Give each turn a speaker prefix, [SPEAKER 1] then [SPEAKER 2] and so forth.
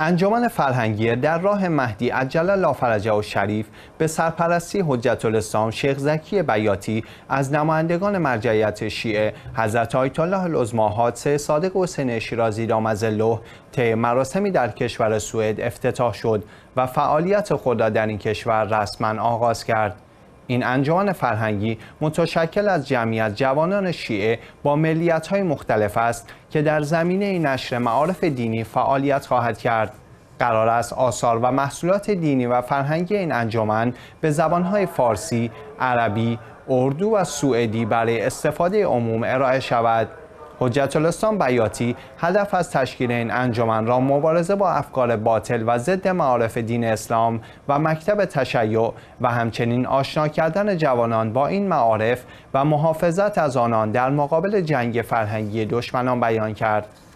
[SPEAKER 1] انجمن فرهنگی در راه مهدی عجل الله فرجه و شریف به سرپرستی حجت الاسلام شیخ زکی بیاتی از نمایندگان مرجعیت شیعه حضرت آیت الله العظما حادثه صادق حسین شیرازی طی مراسمی در کشور سوئد افتتاح شد و فعالیت خود در این کشور رسما آغاز کرد این انجمن فرهنگی متشکل از جمعی از جوانان شیعه با های مختلف است که در زمینه نشر معارف دینی فعالیت خواهد کرد. قرار است آثار و محصولات دینی و فرهنگی این انجمن به زبانهای فارسی، عربی، اردو و سوئدی برای استفاده عموم ارائه شود. حجت بیاتی هدف از تشکیل این انجمن را مبارزه با افکار باطل و ضد معارف دین اسلام و مکتب تشیع و همچنین آشنا کردن جوانان با این معارف و محافظت از آنان در مقابل جنگ فرهنگی دشمنان بیان کرد